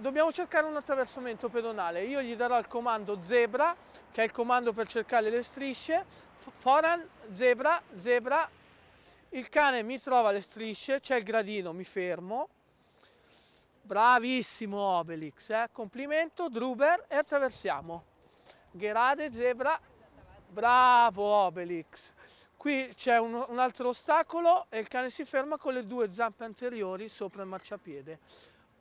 Dobbiamo cercare un attraversamento pedonale, io gli darò il comando zebra, che è il comando per cercare le strisce, foran, zebra, zebra, il cane mi trova le strisce, c'è il gradino, mi fermo, bravissimo Obelix, eh? complimento, Druber e attraversiamo, Gerade, zebra, bravo Obelix, qui c'è un, un altro ostacolo e il cane si ferma con le due zampe anteriori sopra il marciapiede.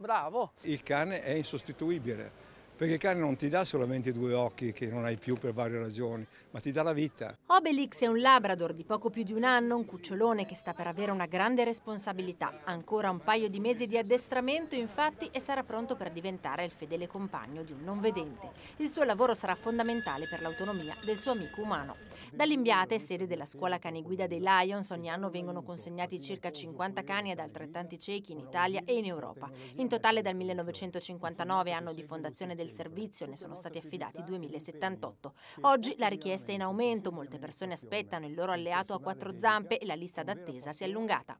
Bravo. Il cane è insostituibile perché il cane non ti dà solamente due occhi che non hai più per varie ragioni, ma ti dà la vita. Obelix è un labrador di poco più di un anno, un cucciolone che sta per avere una grande responsabilità. Ancora un paio di mesi di addestramento infatti e sarà pronto per diventare il fedele compagno di un non vedente. Il suo lavoro sarà fondamentale per l'autonomia del suo amico umano. Dall'Imbiate, sede della scuola guida dei Lions, ogni anno vengono consegnati circa 50 cani ad altrettanti ciechi in Italia e in Europa. In totale dal 1959, anno di fondazione del del servizio ne sono stati affidati 2078. Oggi la richiesta è in aumento, molte persone aspettano il loro alleato a quattro zampe e la lista d'attesa si è allungata.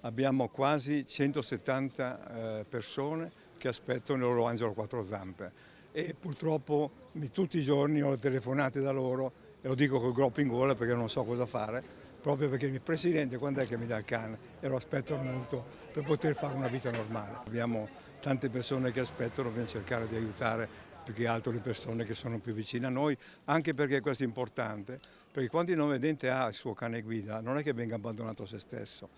Abbiamo quasi 170 eh, persone che aspettano il loro angelo a quattro zampe e purtroppo tutti i giorni ho telefonate da loro e lo dico col groppo in gola perché non so cosa fare, proprio perché il Presidente quando è che mi dà il cane e lo aspettano molto per poter fare una vita normale. Abbiamo tante persone che aspettano, dobbiamo cercare di aiutare più che altro le persone che sono più vicine a noi, anche perché questo è importante, perché quando il non vedente ha il suo cane guida non è che venga abbandonato a se stesso,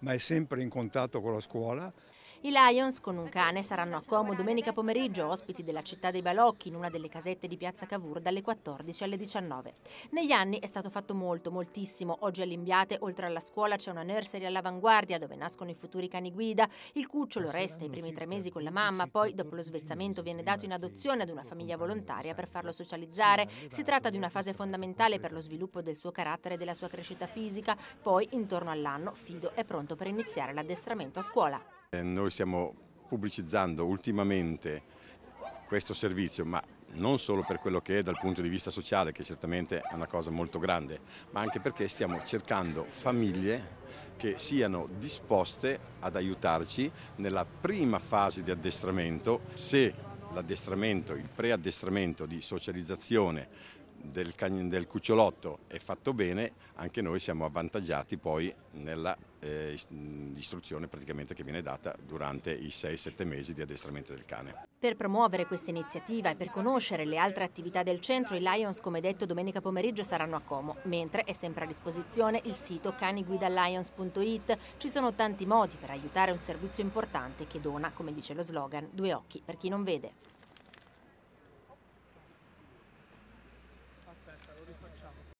ma è sempre in contatto con la scuola i Lions con un cane saranno a Como domenica pomeriggio ospiti della città dei Balocchi in una delle casette di Piazza Cavour dalle 14 alle 19. Negli anni è stato fatto molto, moltissimo. Oggi all'Imbiate, oltre alla scuola, c'è una nursery all'avanguardia dove nascono i futuri cani guida. Il cucciolo resta i primi tre mesi con la mamma, poi dopo lo svezzamento viene dato in adozione ad una famiglia volontaria per farlo socializzare. Si tratta di una fase fondamentale per lo sviluppo del suo carattere e della sua crescita fisica. Poi, intorno all'anno, Fido è pronto per iniziare l'addestramento a scuola. Eh, noi stiamo pubblicizzando ultimamente questo servizio, ma non solo per quello che è dal punto di vista sociale, che certamente è una cosa molto grande, ma anche perché stiamo cercando famiglie che siano disposte ad aiutarci nella prima fase di addestramento, se l'addestramento, il preaddestramento di socializzazione del, del, cucciolotto è fatto bene, anche noi siamo avvantaggiati poi nella eh, istruzione praticamente che viene data durante i 6-7 mesi di addestramento del cane. Per promuovere questa iniziativa e per conoscere le altre attività del centro, i Lions, come detto, domenica pomeriggio saranno a Como, mentre è sempre a disposizione il sito caniguidalions.it. Ci sono tanti modi per aiutare un servizio importante che dona, come dice lo slogan, due occhi per chi non vede.